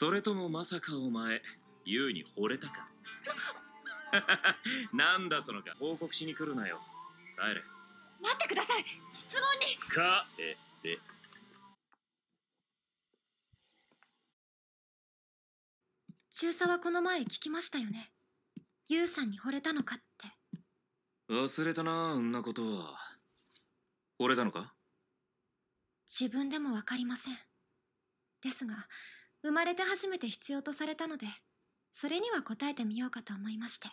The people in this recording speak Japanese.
それともまさかお前ユウに惚れたか なんだそのか報告しに来るなよ帰れ待ってください質問にかえで中佐はこの前聞きましたよねユウさんに惚れたのかって忘れたなあんなことは惚れたのか自分でも分かりませんですが生まれて初めて必要とされたのでそれには答えてみようかと思いまして